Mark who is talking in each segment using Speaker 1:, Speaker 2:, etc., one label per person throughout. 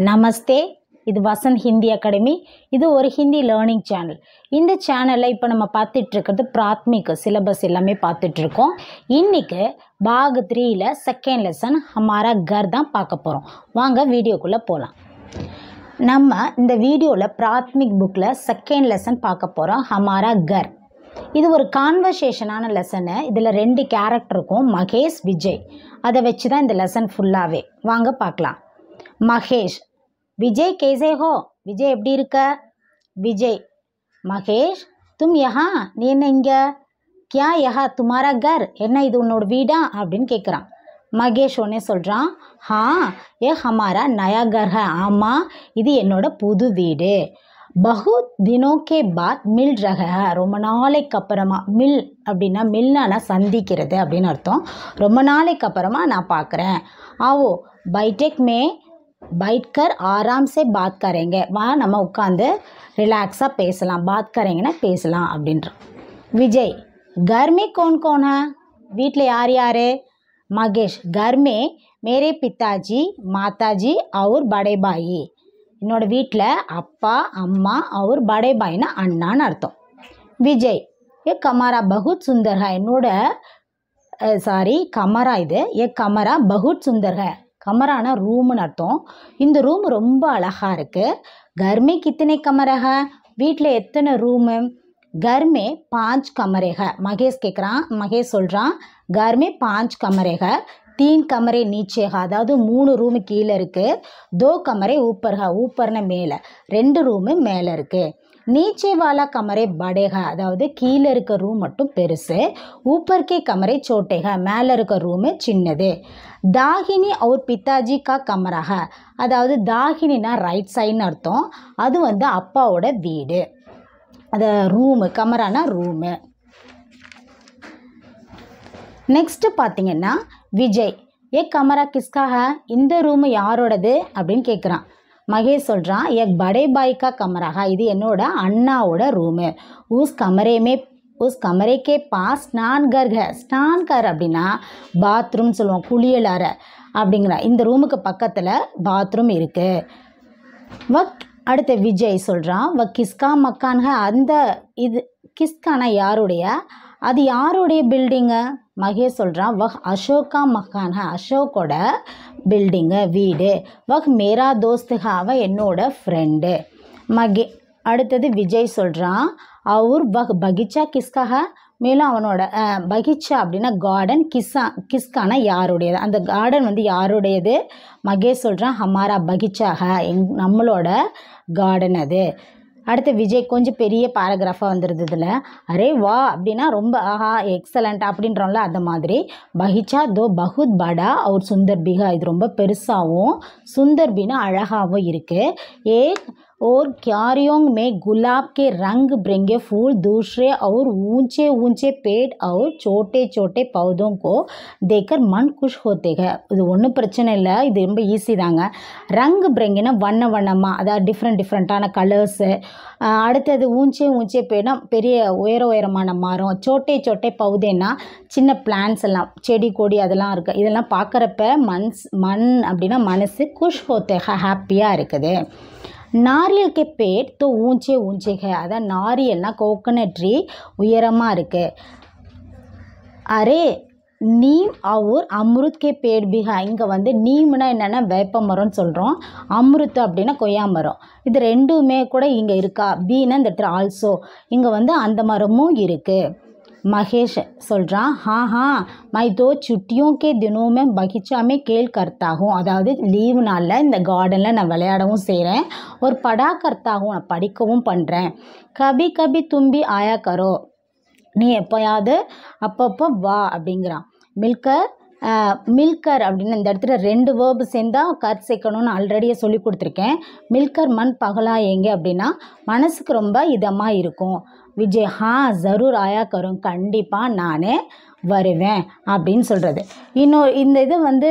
Speaker 1: नमस्ते இது வசந்த் ஹிந்தி அகாடமி இது ஒரு ஹிந்தி லேர்னிங் சேனல் இந்த சேனலில் இப்போ நம்ம பார்த்துட்ருக்கிறது பிராத்மிக் சிலபஸ் எல்லாமே பார்த்துட்ருக்கோம் இன்றைக்கி பாக் த்ரீயில் செகண்ட் லெசன் ஹமாரா கர் தான் பார்க்க போகிறோம் வாங்க வீடியோக்குள்ளே போகலாம் நம்ம இந்த வீடியோவில் பிராத்மிக் புக்கில் செகண்ட் லெசன் பார்க்க போகிறோம் ஹமாரா கர் இது ஒரு கான்வர்சேஷனான லெசனு இதில் ரெண்டு கேரக்டர் இருக்கும் மகேஷ் விஜய் அதை வச்சு தான் இந்த லெசன் ஃபுல்லாகவே வாங்க பார்க்கலாம் மகேஷ் விஜய் கேசே ஹோ விஜய் எப்படி இருக்க விஜய் மகேஷ் தும் யஹா நீ என்ன இங்கே கியா யஹா துமாரா கர் என்ன இது உன்னோட வீடா அப்படின்னு கேட்குறான் மகேஷ் ஒன்னே சொல்கிறான் ஹா ஏ ஹமாரா நயா கர்ஹ ஆமாம் இது என்னோட புது வீடு பகு தினோக்கே பாத் மில் ரக ரொம்ப நாளைக்கு அப்புறமா மில் அப்படின்னா மில்னா சந்திக்கிறது அப்படின்னு அர்த்தம் ரொம்ப நாளைக்கு அப்புறமா நான் பார்க்குறேன் ஆவோ பைடெக் மே பைட்கர் आराम से बात करेंगे வா நம்ம உட்காந்து ரிலாக்ஸாக பேசலாம் பாத் கரேங்கன்னா பேசலாம் அப்படின்றான் விஜய் கர்மே கோன் கோன் வீட்டில் யார் யார் மகேஷ் கர்மே மேரே பித்தாஜி மாதாஜி அவர் படைபாயி என்னோடய வீட்டில் அப்பா அம்மா அவர் படைபாயின்னா அண்ணான்னு அர்த்தம் விஜய் ஏ கமரா பகுத் சுந்தர் ஹே என்னோட சாரி கமரா இது ஏ கமரா பகுத் சுந்தர் கமரான ரூம்னு அர்த்தம் இந்த ரூம் ரொம்ப அழகாக இருக்குது கர்மே கித்தனை கமரக வீட்டில் எத்தனை ரூமு கர்மே பாஞ்ச் கமரேக மகேஷ் கேட்குறான் மகேஷ் சொல்கிறான் கர்மே பாஞ்ச் கமரேக தீன் கமரை நீச்சேகா அதாவது மூணு ரூமு கீழே இருக்குது தோ கமரே ஊப்பர்ஹா ஊப்பர்னு மேலே ரெண்டு ரூமு மேலே இருக்குது நீச்சேவாலா கமரை படேகா அதாவது கீழே இருக்க ரூம் மட்டும் பெருசு ஊப்பர்கே கமரை சோட்டேகா மேலே இருக்க ரூமு சின்னது தாகினி அவர் பித்தாஜி கா கமரஹா அதாவது தாகினினா ரைட் சைடுன்னு அர்த்தம் அது வந்து அப்பாவோட வீடு அது ரூமு கமரானா ரூமு நெக்ஸ்ட்டு பார்த்தீங்கன்னா விஜய் ஏ கமரா கிஸ்காக இந்த ரூமு யாரோடது அப்படின்னு கேட்குறான் மகேஷ் சொல்கிறான் எக் படை பாய்க்கா கமராகா இது என்னோட அண்ணாவோட ரூமு ஊஸ் கமரேமே ஊஸ் கமரேக்கே பாஸ் ஸ்நான்கர் ஸ்நான்கர் அப்படின்னா பாத்ரூம்னு சொல்லுவோம் குளியலார அப்படிங்கிற இந்த ரூமுக்கு பக்கத்தில் பாத்ரூம் இருக்குது வக் அடுத்த விஜய் சொல்கிறான் வ கிஸ்கா மக்கான்க அந்த இது கிஸ்கானா யாருடைய அது யாருடைய பில்டிங்கு மகேஷ் சொல்கிறான் வஹ் அசோகா மகான அசோக்கோட பில்டிங்கு வீடு வஹ் மேரா தோஸ்துஹா அவன் என்னோட ஃப்ரெண்டு மகே அடுத்தது விஜய் சொல்கிறான் அவர் வஹ் பகிச்சா கிஸ்காக மேலும் அவனோட பகிச்சா அப்படின்னா கார்டன் கிஸ்ஸா கிஸ்கானா யாருடையது அந்த கார்டன் வந்து யாருடையது மகேஷ் சொல்கிறான் ஹமாரா பகிச்சாக எங் நம்மளோட கார்டன் அது அடுத்து விஜய் கொஞ்சம் பெரிய பேராகிராஃபாக வந்துடுது இதில் அரே வா அப்படின்னா ரொம்ப ஆஹா எக்ஸலண்ட் அப்படின்றோம்ல அந்த மாதிரி பகிச்சா தோ பகுத் படா அவர் சுந்தர் பிகா இது ரொம்ப பெருசாகவும் சுந்தர் பின்னு அழகாகவும் இருக்குது ஏ और क्यारियों में गुलाब के रंग बिरंगे फूल दूसरे और ऊंचे ऊंचे पेड़ और छोटे छोटे पौधों को देखकर मन खुश होते हैं இது ஒன்றும் பிரச்சனை இல்லை இது ரொம்ப ஈஸி தாங்க ரங் பிரிங்கினா வண்ண வண்ணமாக அதாவது டிஃப்ரெண்ட் டிஃப்ரெண்ட்டான கலர்ஸு அடுத்தது ஊஞ்சே ஊஞ்சே பேனா பெரிய உயர உயரமான மரம் சோட்டை சோட்டை பௌதேன்னா சின்ன பிளான்ஸ் எல்லாம் செடி கொடி அதெல்லாம் இருக்குது இதெல்லாம் பார்க்குறப்ப மன்ஸ் மண் அப்படின்னா மனசு குஷ் ஹோத்தேக ஹாப்பியாக இருக்குது நாரியல்கே பேட் தோ ஊஞ்சே ஊஞ்சேக அதான் நாரியல்னா கோகனட் ட்ரீ உயரமாக இருக்குது அரே நீம் அவர் அம்ருத் கே பேட் பிகா இங்கே வந்து நீம்னா என்னென்னா வேப்ப மரம்னு சொல்கிறோம் அம்ருத் அப்படின்னா கொய்யா மரம் இது ரெண்டுமே கூட இங்கே இருக்கா பீனா இந்த ஆல்சோ இங்கே வந்து அந்த மரமும் இருக்குது மகேஷ் சொல்கிறான் ஹா ஹா हां சுட்டியும் கே छुट्टियों के दिनों में அதாவது லீவு நாளில் இந்த கார்டனில் நான் விளையாடவும் செய்கிறேன் ஒரு படா கர்த்தாகவும் நான் படிக்கவும் பண்ணுறேன் கபி கபி தும்பி ஆயா கரோ நீ எப்போயாவது அப்பப்போ வா அப்படிங்கிறான் மில்கர் மில்கர் அப்படின்னு இந்த இடத்துல ரெண்டு வேர்பு சேர்ந்தால் கர் சேர்க்கணும்னு ஆல்ரெடியே சொல்லி கொடுத்துருக்கேன் மில்கர் மண் பகலா எங்கே அப்படின்னா மனசுக்கு ரொம்ப இதமாக இருக்கும் விஜய் ஹா ஜரூர் ஆயா கரும் கண்டிப்பாக நானே வருவேன் அப்படின்னு சொல்கிறது இன்னொரு இந்த இது வந்து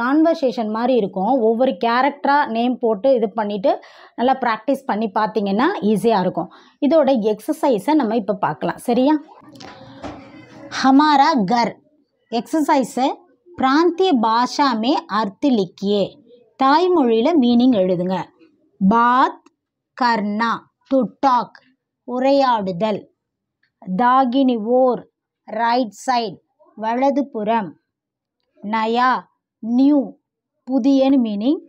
Speaker 1: கான்வர்சேஷன் மாதிரி இருக்கும் ஒவ்வொரு கேரக்டராக நேம் போட்டு இது பண்ணிவிட்டு நல்லா ப்ராக்டிஸ் பண்ணி பார்த்தீங்கன்னா ஈஸியாக இருக்கும் இதோட எக்ஸசைஸை நம்ம இப்போ பார்க்கலாம் சரியா ஹமாரா கர் எக்ஸசைஸு பிராந்திய பாஷாமே அர்த்திலிக்கியே லிக்கியே தாய்மொழியில் மீனிங் எழுதுங்க பாத் கர்ணா துட்டாக் உரையாடுதல் தாகினி ஓர் ரைட் சைட் வலதுபுறம் நயா நியூ புதியன்னு மீனிங்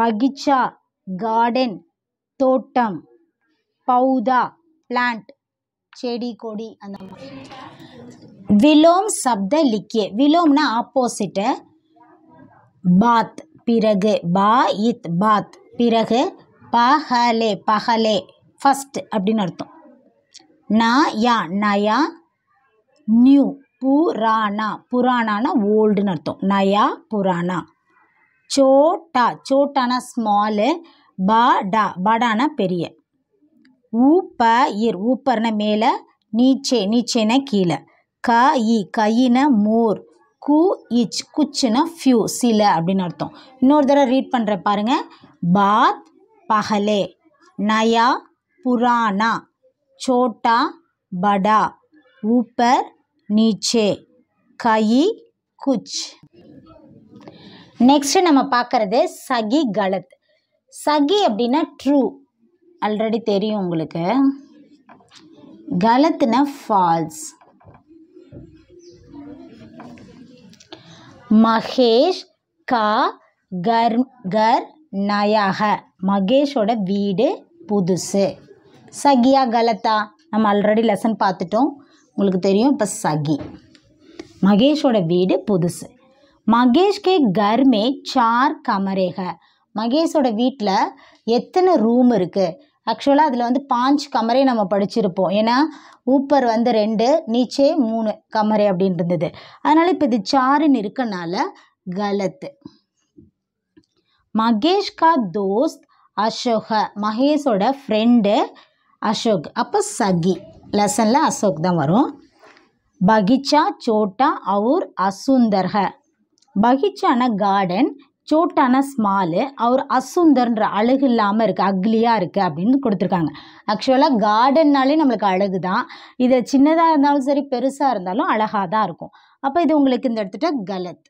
Speaker 1: பகிச்சா கார்டன் தோட்டம் பௌதா பிளான்ட் செடி கொடி அந்த மாதிரி விலோம் சப்த லிக்கிய விலோம்னா ஆப்போசிட்டு பாத் பிறகு பா இத் பாத் பிறகு பஹலே பஹலே ஃபஸ்ட் அப்படின்னு அர்த்தம் நா யா நயா நியூ புராணா புராணானா ஓல்டுன்னு அர்த்தம் நயா புராணா சோட்டா சோட்டானா ஸ்மாலு பாடா படானா பெரிய ஊப்ப இர் ஊப்பர்னா மேலே நீச்சே நீச்சேனா கீழே க இ கையின மோர் கு இச் குச்சின ஃபியூ சில அப்படின்னு அர்த்தம் இன்னொரு தடவை ரீட் பண்ணுற பாருங்க பாத் பகலே நயா புராணா சோட்டா படா ஊப்பர் நீச்சே கயி குச் நெக்ஸ்ட் நம்ம பார்க்கறது சகி கலத் சகி அப்படின்னா ட்ரூ ஆல்ரெடி தெரியும் உங்களுக்கு கலத்துனா ஃபால்ஸ் மகேஷ் கா கர் கர் நயக மகேஷோட வீடு புதுசு சகியா கலத்தா நம்ம ஆல்ரெடி லெசன் பார்த்துட்டோம் உங்களுக்கு தெரியும் இப்போ சகி மகேஷோட வீடு புதுசு மகேஷ்கே கர்மே சார் கமரேக மகேஷோட வீட்டில் எத்தனை ரூம் இருக்குது ஆக்சுவலாக அதில் வந்து பாஞ்சு கமரே நம்ம படிச்சிருப்போம் ஏன்னா ஊப்பர் வந்து ரெண்டு நீச்சே மூணு கமரை அப்படின்னு இருந்தது அதனால் இப்போ இது சாருன்னு இருக்கனால கலத்து மகேஷ்கா தோஸ்த் அசோக மகேஷோட ஃப்ரெண்டு அசோக் அப்போ சகி லெசனில் அசோக் தான் வரும் பகிச்சா சோட்டா அவுர் அசுந்தர்க பகிச்சான கார்டன் சோட்டான ஸ்மாலு அவர் அசுந்தர்ன்ற அழகு இல்லாமல் இருக்குது அக்லியாக இருக்குது அப்படின்னு கொடுத்துருக்காங்க ஆக்சுவலாக கார்டன்னாலே நம்மளுக்கு அழகு தான் இது சின்னதாக இருந்தாலும் சரி பெருசாக இருந்தாலும் அழகாக தான் இருக்கும் அப்போ இது உங்களுக்கு இந்த எடுத்துகிட்ட கலத்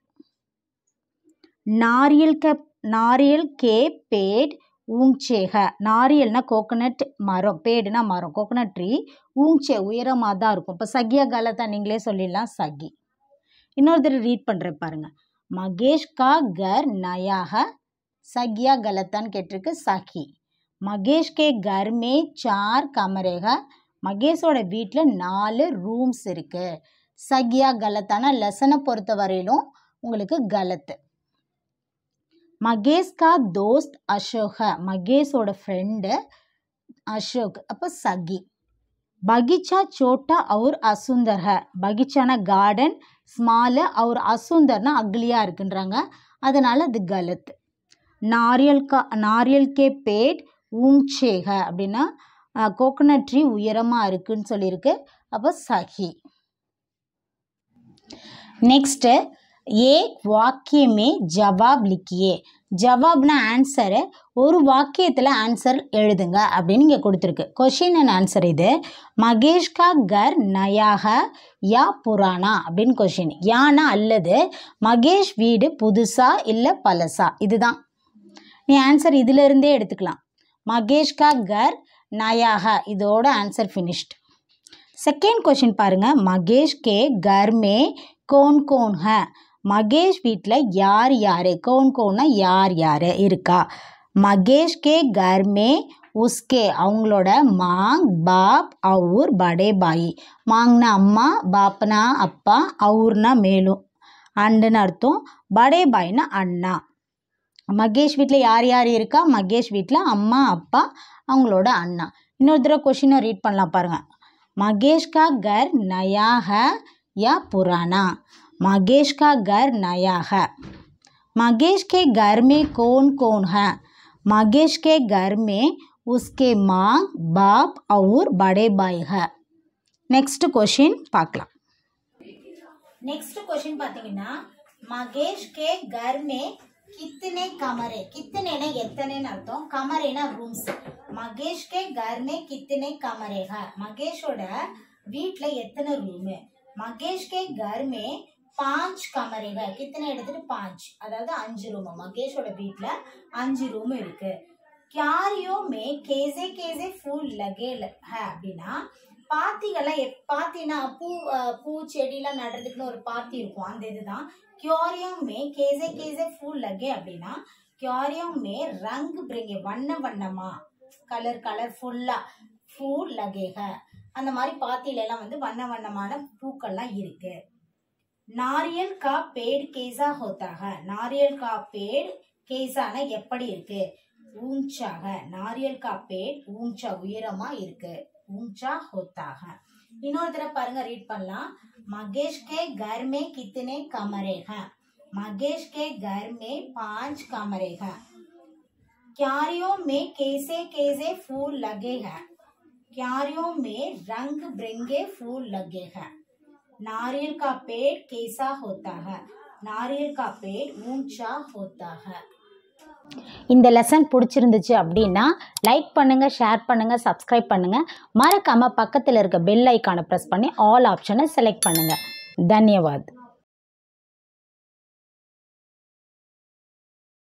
Speaker 1: நாரியல் கே நாரியல் கே பேட் ஊங்சேக நாரியல்னா கோகோனட் மரம் பேடுனா மரம் கோகோனட் ட்ரீ ஊங்சே உயரமாக தான் இருக்கும் இப்போ சகியா காலத்தை நீங்களே சொல்லிடலாம் சகி இன்னொருத்தர் ரீட் பண்ணுற பாருங்கள் மகேஷ்கா கர் நயாக சகியா கலத்தான்னு கேட்டிருக்கு சகி மகேஷ்கே கர்மே கர் மே சார் கமரேகா மகேஷோட வீட்டில் நாலு ரூம்ஸ் இருக்குது சகியா கலத்தான லெசனை பொறுத்த வரையிலும் உங்களுக்கு கலத்து மகேஷ்கா தோஸ்த் அசோக மகேஷோட ஃப்ரெண்டு அசோக் அப்போ சகி பகிச்சா சோட்டா அவர் அசுந்தர் ஹ பகிச்சான கார்டன் ஸ்மாலு அவர் அசுந்தர்னா அக்லியாக இருக்குன்றாங்க அதனால் அது கலத் நாரியல் கா நாரியல் கே பேட் ஊஞ்சேக அப்படின்னா கோகோனட் ட்ரீ உயரமாக இருக்குன்னு சொல்லியிருக்கு அப்போ சஹி நெக்ஸ்ட்டு ஏ வாக்கியமே ஜவாப் லிக்கியே ஜவாப்னா ஆன்சரு ஒரு வாக்கியத்தில் ஆன்சர் எழுதுங்க அப்படின்னு இங்கே கொடுத்துருக்கு கொஷின் அண்ட் ஆன்சர் இது மகேஷ்கா கர் நயாக யா புராணா அப்படின்னு கொஷின் யானா அல்லது மகேஷ் வீடு புதுசா இல்லை பழசா இதுதான் நீ ஆன்சர் இதிலிருந்தே எடுத்துக்கலாம் மகேஷ்கா கர் நயாக இதோட ஆன்சர் ஃபினிஷ்ட் செகண்ட் கொஷின் பாருங்கள் மகேஷ் கே கர் மே கோன் கோன் ஹ மகேஷ் வீட்டில் யார் யார் கவுன் கோனா யார் யார் இருக்கா மகேஷ் கே உஸ்கே அவங்களோட மாங் பாப் அவுர் படே பாயி மாங்னா அம்மா பாப்னா அப்பா அவுர்னா மேலும் அண்டுன்னு அர்த்தம் படே பாய்னா அண்ணா மகேஷ் வீட்டில் யார் யார் இருக்கா மகேஷ் வீட்டில் அம்மா அப்பா அவங்களோட அண்ணா இன்னொரு தடவை கொஷினை ரீட் பண்ணலாம் பாருங்கள் மகேஷ்கா கர் நயாக யா புராணா महेश का घर नया है महेश के घर में कौन कौन है महेश के घर में उसके माँ बाप और बड़े भाई है नेक्स्ट क्वेश्चन பார்க்கலாம் नेक्स्ट क्वेश्चन पाती महेश के घर में कितने कमरे कितने ना எத்தனை அர்த்தம் कमरे ना ரூம்ஸ் महेश के घर में कितने कमरे है மகேஷோட वीटल एतने रूम महेश के घर में பாஞ்ச் கமரிக கித்தனை எடுத்துட்டு பாஞ்ச் அதாவது அஞ்சு ரூம் மகேஷோட வீட்டில் அஞ்சு ரூம் இருக்கு யாரையுமே கேசே கேசே ஃபுல் லகேல அப்படின்னா பாத்திகள்லாம் எப் பாத்தினா பூ பூ செடியெலாம் நடுறதுக்குன்னு ஒரு பாத்தி இருக்கும் அந்த இதுதான் கியோரியுமே கேசே கேசே ஃபுல் லகே அப்படின்னா கியோரியுமே ரங் பிரிங்க வண்ண வண்ணமா கலர் கலர் ஃபுல்லாக ஃபுல் லகேக அந்த மாதிரி பாத்தியிலலாம் வந்து வண்ண வண்ணமான பூக்கள்லாம் இருக்குது नारियल का पेड़ कैसा होता है नारियल का पेड़ कैसा ये எப்படி இருக்கு ஊஞ்சாக நாரியல் கா பேட் ஊஞ்சா உயரமா இருக்கு ஊஞ்சா ஹோத்தாக இன்னொரு தடவை பாருங்க ரீட் பண்ணலாம் மகேஷ் கே घर में कितने कमरे हैं मगेश के घर में पांच कमरे हैं क्यारियों में कैसे कैसे फूल लगे हैं क्यारियों में रंग बिरंगे फूल लगे हैं नारियल का पेड़ कैसा होता है नारियल का पेड़ ऊंचा होता है இந்த லெசன் பிடிச்சிருந்துச்சு அப்படின்னா லைக் பண்ணுங்கள் ஷேர் பண்ணுங்கள் சப்ஸ்கிரைப் பண்ணுங்கள் மறக்காமல் பக்கத்தில் இருக்க பெல் ஐக்கானை ப்ரெஸ் பண்ணி ஆல் ஆப்ஷனை செலக்ட் பண்ணுங்கள் தன்யவாத்